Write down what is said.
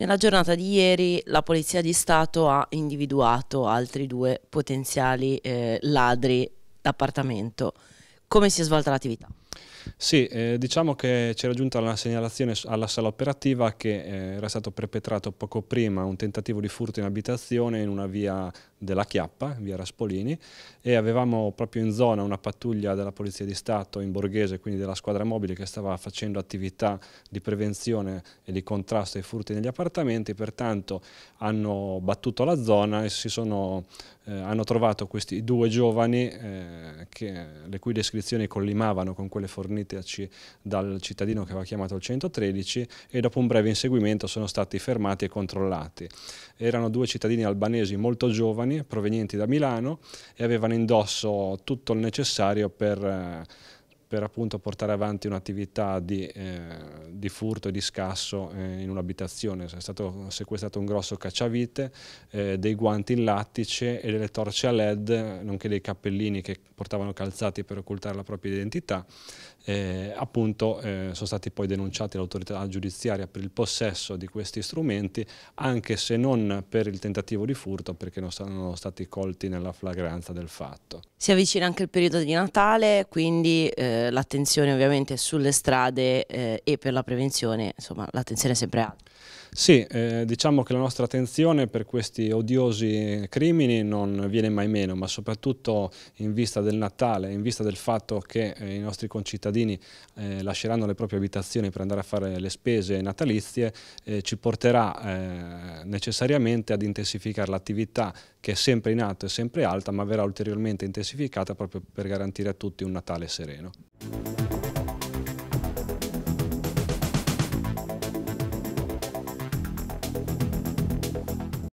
Nella giornata di ieri la Polizia di Stato ha individuato altri due potenziali eh, ladri d'appartamento. Come si è svolta l'attività? Sì, eh, diciamo che c'era giunta la segnalazione alla sala operativa che eh, era stato perpetrato poco prima un tentativo di furto in abitazione in una via della Chiappa, via Raspolini, e avevamo proprio in zona una pattuglia della Polizia di Stato in borghese, quindi della squadra mobile che stava facendo attività di prevenzione e di contrasto ai furti negli appartamenti, pertanto hanno battuto la zona e sono, eh, hanno trovato questi due giovani eh, che, le cui descrizioni collimavano con quelle forniteci dal cittadino che aveva chiamato il 113 e dopo un breve inseguimento sono stati fermati e controllati. Erano due cittadini albanesi molto giovani, provenienti da Milano e avevano indosso tutto il necessario per... Eh, per appunto portare avanti un'attività di eh, di furto e di scasso eh, in un'abitazione. È stato sequestrato un grosso cacciavite, eh, dei guanti in lattice e delle torce a led, nonché dei cappellini che portavano calzati per occultare la propria identità. Eh, appunto eh, sono stati poi denunciati all'autorità giudiziaria per il possesso di questi strumenti, anche se non per il tentativo di furto, perché non sono stati colti nella flagranza del fatto. Si avvicina anche il periodo di Natale, quindi eh, l'attenzione ovviamente è sulle strade eh, e per la prevenzione, insomma, l'attenzione è sempre alta. Sì, eh, diciamo che la nostra attenzione per questi odiosi crimini non viene mai meno, ma soprattutto in vista del Natale, in vista del fatto che eh, i nostri concittadini eh, lasceranno le proprie abitazioni per andare a fare le spese natalizie, eh, ci porterà eh, necessariamente ad intensificare l'attività che è sempre in atto e sempre alta, ma verrà ulteriormente intensificata proprio per garantire a tutti un Natale sereno.